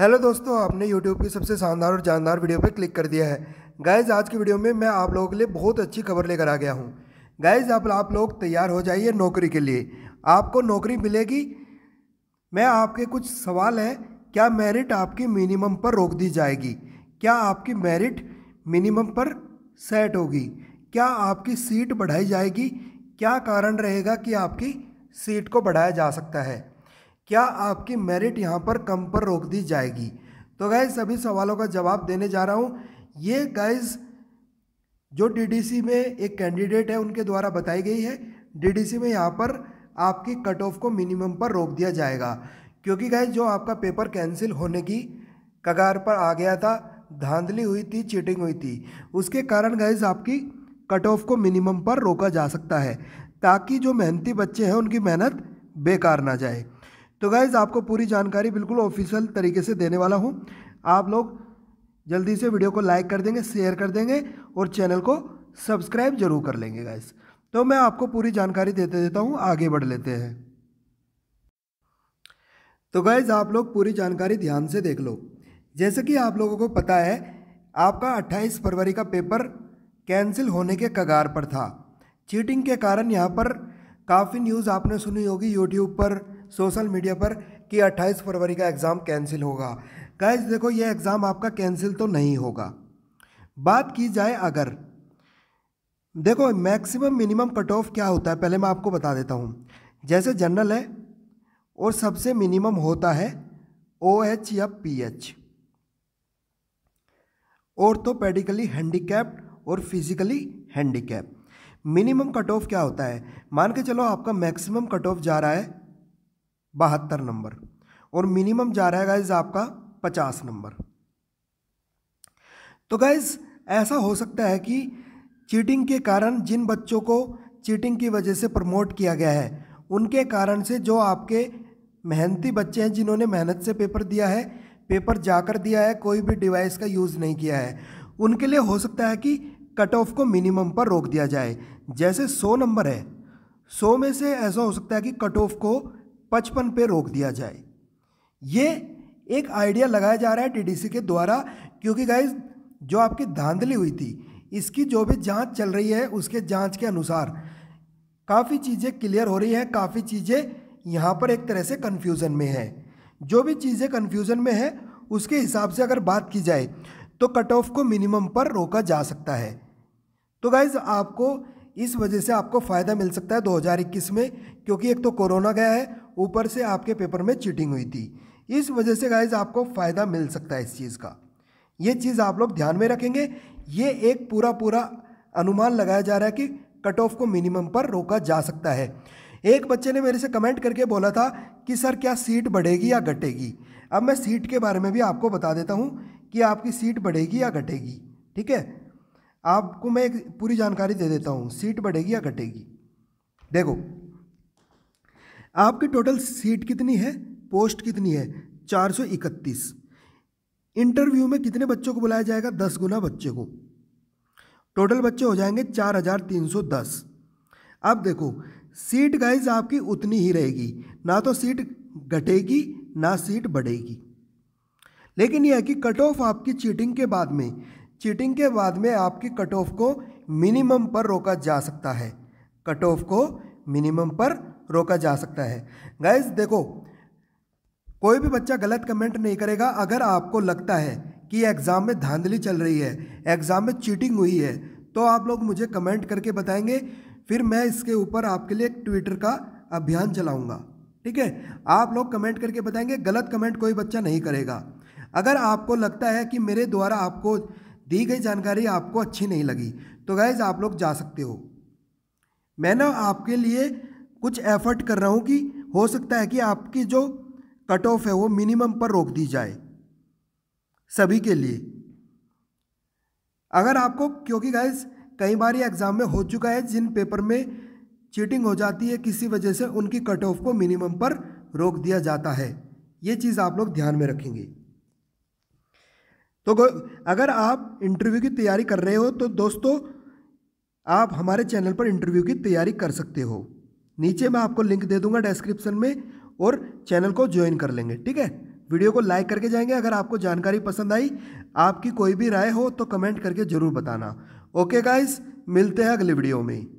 hello दोस्तों आपने YouTube की सबसे शानदार और जानदार वीडियो पर क्लिक कर दिया है गाइज आज की वीडियो में मैं आप लोगों के लिए बहुत अच्छी खबर लेकर आ गया हूँ गाइज आप आप लोग तैयार हो जाइए नौकरी के लिए आपको नौकरी मिलेगी मैं आपके कुछ सवाल हैं क्या मेरिट आपकी मिनिमम पर रोक दी जाएगी क्या आपकी मेरिट मिनिमम पर सेट होगी क्या आपकी सीट बढ़ाई जाएगी क्या कारण रहेगा कि आपकी सीट को बढ़ाया जा सकता है क्या आपकी मेरिट यहाँ पर कम पर रोक दी जाएगी तो गैस सभी सवालों का जवाब देने जा रहा हूँ ये गाइज़ जो डीडीसी में एक कैंडिडेट है उनके द्वारा बताई गई है डीडीसी में यहाँ पर आपकी कट ऑफ को मिनिमम पर रोक दिया जाएगा क्योंकि गाइज जो आपका पेपर कैंसिल होने की कगार पर आ गया था धांधली हुई थी चीटिंग हुई थी उसके कारण गाइज आपकी कट ऑफ को मिनिमम पर रोका जा सकता है ताकि जो मेहनती बच्चे हैं उनकी मेहनत बेकार ना जाए तो गाइज़ आपको पूरी जानकारी बिल्कुल ऑफिशियल तरीके से देने वाला हूँ आप लोग जल्दी से वीडियो को लाइक कर देंगे शेयर कर देंगे और चैनल को सब्सक्राइब जरूर कर लेंगे गाइज तो मैं आपको पूरी जानकारी देते देता हूँ आगे बढ़ लेते हैं तो गाइज़ आप लोग पूरी जानकारी ध्यान से देख लो जैसे कि आप लोगों को पता है आपका 28 फरवरी का पेपर कैंसिल होने के कगार पर था चीटिंग के कारण यहाँ पर काफ़ी न्यूज़ आपने सुनी होगी यूट्यूब पर सोशल मीडिया पर कि 28 फरवरी का एग्ज़ाम कैंसिल होगा गाइज देखो ये एग्ज़ाम आपका कैंसिल तो नहीं होगा बात की जाए अगर देखो मैक्सिमम मिनिमम कट ऑफ क्या होता है पहले मैं आपको बता देता हूँ जैसे जनरल है और सबसे मिनिमम होता है ओ एच या पी एच और तो पैडिकली हैंडीकैप्ड और physically handicapped minimum cut off क्या होता है मान के चलो आपका मैक्सिमम कट ऑफ जा रहा है बहत्तर नंबर और मिनिमम जा रहा है गाइज आपका पचास नंबर तो गाइज ऐसा हो सकता है कि चीटिंग के कारण जिन बच्चों को चीटिंग की वजह से प्रमोट किया गया है उनके कारण से जो आपके मेहनती बच्चे हैं जिन्होंने मेहनत से पेपर दिया है पेपर जाकर दिया है कोई भी डिवाइस का यूज़ नहीं किया है उनके लिए हो सकता है कि कट ऑफ को मिनिमम पर रोक दिया जाए जैसे सौ नंबर है सौ में से ऐसा हो सकता है कि कट ऑफ को पचपन पे रोक दिया जाए ये एक आइडिया लगाया जा रहा है टीडीसी के द्वारा क्योंकि गाइज जो आपकी धांधली हुई थी इसकी जो भी जांच चल रही है उसके जांच के अनुसार काफ़ी चीज़ें क्लियर हो रही हैं काफ़ी चीज़ें यहाँ पर एक तरह से कन्फ्यूज़न में है जो भी चीज़ें कन्फ्यूज़न में है उसके हिसाब से अगर बात की जाए तो कट ऑफ को मिनिमम पर रोका जा सकता है तो गाइज आपको इस वजह से आपको फ़ायदा मिल सकता है 2021 में क्योंकि एक तो कोरोना गया है ऊपर से आपके पेपर में चीटिंग हुई थी इस वजह से गाइज आपको फ़ायदा मिल सकता है इस चीज़ का ये चीज़ आप लोग ध्यान में रखेंगे ये एक पूरा पूरा अनुमान लगाया जा रहा है कि कट ऑफ को मिनिमम पर रोका जा सकता है एक बच्चे ने मेरे से कमेंट करके बोला था कि सर क्या सीट बढ़ेगी या घटेगी अब मैं सीट के बारे में भी आपको बता देता हूँ कि आपकी सीट बढ़ेगी या घटेगी ठीक है आपको मैं एक पूरी जानकारी दे देता हूँ सीट बढ़ेगी या घटेगी देखो आपकी टोटल सीट कितनी है पोस्ट कितनी है चार सौ इकतीस इंटरव्यू में कितने बच्चों को बुलाया जाएगा दस गुना बच्चे को टोटल बच्चे हो जाएंगे चार हज़ार तीन सौ दस अब देखो सीट गाइज आपकी उतनी ही रहेगी ना तो सीट घटेगी ना सीट बढ़ेगी लेकिन यह है कि कट ऑफ आपकी चीटिंग के बाद में चीटिंग के बाद में आपकी कट ऑफ को मिनिमम पर रोका जा सकता है कट ऑफ को मिनिमम पर रोका जा सकता है गाइज देखो कोई भी बच्चा गलत कमेंट नहीं करेगा अगर आपको लगता है कि एग्ज़ाम में धांधली चल रही है एग्ज़ाम में चीटिंग हुई है तो आप लोग मुझे कमेंट करके बताएंगे फिर मैं इसके ऊपर आपके लिए एक ट्विटर का अभियान चलाऊंगा ठीक है आप लोग कमेंट करके बताएंगे गलत कमेंट कोई बच्चा नहीं करेगा अगर आपको लगता है कि मेरे द्वारा आपको दी गई जानकारी आपको अच्छी नहीं लगी तो गैज़ आप लोग जा सकते हो मैं ना आपके लिए कुछ एफर्ट कर रहा हूँ कि हो सकता है कि आपकी जो कट ऑफ है वो मिनिमम पर रोक दी जाए सभी के लिए अगर आपको क्योंकि गैज़ कई बार ये एग्ज़ाम में हो चुका है जिन पेपर में चीटिंग हो जाती है किसी वजह से उनकी कट ऑफ को मिनिमम पर रोक दिया जाता है ये चीज़ आप लोग ध्यान में रखेंगे तो अगर आप इंटरव्यू की तैयारी कर रहे हो तो दोस्तों आप हमारे चैनल पर इंटरव्यू की तैयारी कर सकते हो नीचे मैं आपको लिंक दे दूंगा डिस्क्रिप्शन में और चैनल को ज्वाइन कर लेंगे ठीक है वीडियो को लाइक करके जाएंगे अगर आपको जानकारी पसंद आई आपकी कोई भी राय हो तो कमेंट करके ज़रूर बताना ओके गाइस मिलते हैं अगले वीडियो में